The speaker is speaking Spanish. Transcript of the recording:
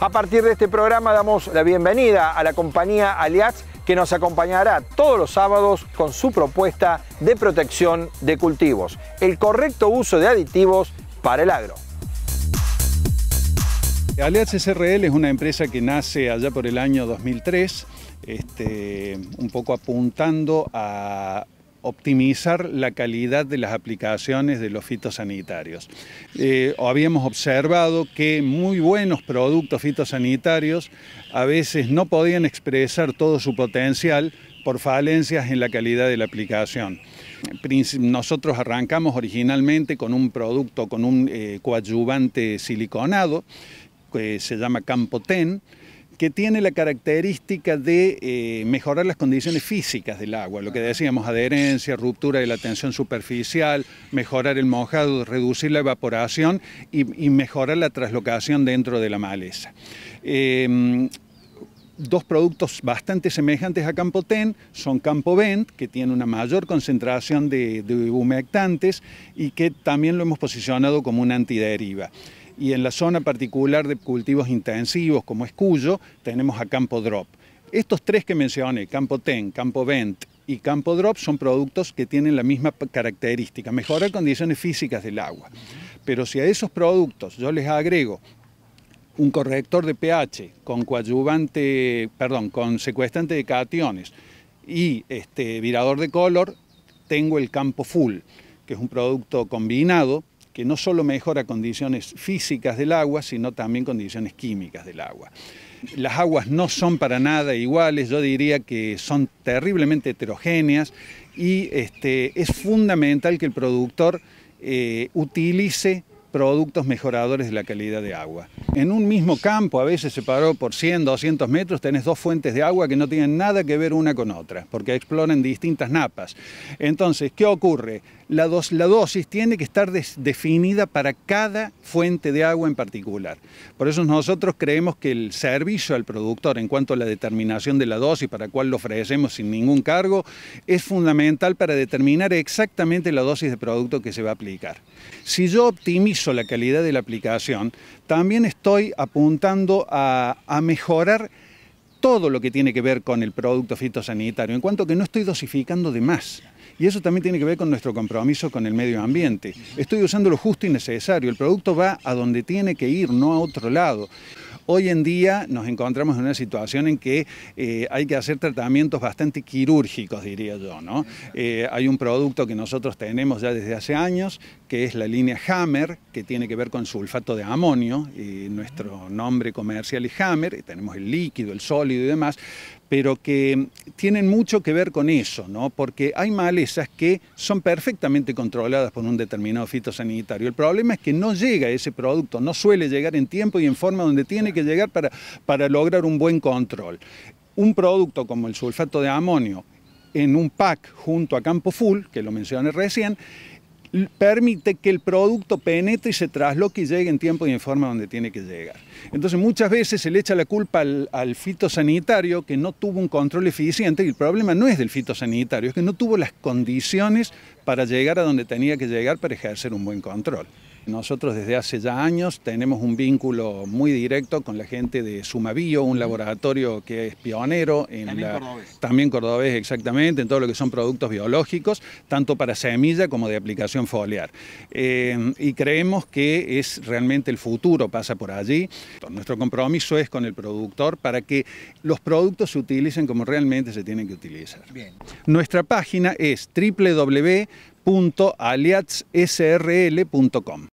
A partir de este programa damos la bienvenida a la compañía Aliats que nos acompañará todos los sábados con su propuesta de protección de cultivos, el correcto uso de aditivos para el agro. Aliats SRL es una empresa que nace allá por el año 2003, este, un poco apuntando a optimizar la calidad de las aplicaciones de los fitosanitarios. Eh, habíamos observado que muy buenos productos fitosanitarios a veces no podían expresar todo su potencial por falencias en la calidad de la aplicación. Nosotros arrancamos originalmente con un producto, con un eh, coadyuvante siliconado, que se llama Campoten, que tiene la característica de eh, mejorar las condiciones físicas del agua, lo que decíamos, adherencia, ruptura de la tensión superficial, mejorar el mojado, reducir la evaporación y, mejorar la traslocación dentro de la maleza. Em, dos productos bastante semejantes a Campo TEN son Campo Vent, que tiene una mayor concentración de, de humectantes y que también lo hemos posicionado como una antideriva y en la zona particular de cultivos intensivos como es Cuyo tenemos a Campo Drop. Estos tres que mencioné, Campo Ten, Campo Vent y Campo Drop son productos que tienen la misma característica, mejorar condiciones físicas del agua. Pero si a esos productos yo les agrego un corrector de pH con coadyuvante, perdón, con secuestrante de cationes y este virador de color, tengo el campo full, que es un producto combinado que no solo mejora condiciones físicas del agua, sino también condiciones químicas del agua. Las aguas no son para nada iguales, yo diría que son terriblemente heterogéneas y este, es fundamental que el productor eh, utilice productos mejoradores de la calidad de agua. En un mismo campo, a veces separado por 100, 200 metros, tenés dos fuentes de agua que no tienen nada que ver una con otra, porque exploran distintas napas. Entonces, ¿qué ocurre? La, dosis tiene que estar definida para cada fuente de agua en particular. Por eso nosotros creemos que el servicio al productor en cuanto a la determinación de la dosis para cual lo ofrecemos sin ningún cargo es fundamental para determinar exactamente la dosis de producto que se va a aplicar. Si yo optimizo la calidad de la aplicación, también estoy apuntando a, a mejorar todo lo que tiene que ver con el producto fitosanitario, en cuanto que no estoy dosificando de más. Y eso también tiene que ver con nuestro compromiso con el medio ambiente. Estoy usando lo justo y necesario. El producto va a donde tiene que ir, no a otro lado. Hoy en día nos encontramos en una situación en que eh, hay que hacer tratamientos bastante quirúrgicos, diría yo. ¿no? Eh, hay un producto que nosotros tenemos ya desde hace años, que es la línea Hammer, que tiene que ver con sulfato de amonio, y nuestro nombre comercial es Hammer, y tenemos el líquido, el sólido y demás, pero que tienen mucho que ver con eso, ¿no? Porque hay malezas que son perfectamente controladas por un determinado fitosanitario. El problema es que no llega ese producto, no suele llegar en tiempo y en forma donde tiene que llegar para, lograr un buen control. Un producto como el sulfato de amonio en un pack junto a campo full, que lo mencioné recién, permite que el producto penetre y se trasloque y llegue en tiempo y en forma donde tiene que llegar. Entonces muchas veces se le echa la culpa al, al, fitosanitario que no tuvo un control eficiente y el problema no es del fitosanitario, es que no tuvo las condiciones para llegar a donde tenía que llegar para ejercer un buen control. Nosotros desde hace ya años tenemos un vínculo muy directo con la gente de Sumavío, un laboratorio que es pionero en también cordobés. También cordobés, exactamente, en todo lo que son productos biológicos, tanto para semilla como de aplicación foliar. Eh, y creemos que es realmente el futuro, pasa por allí. Nuestro compromiso es con el productor para que los productos se utilicen como realmente se tienen que utilizar. Bien. Nuestra página es www www.aliatsrl.com.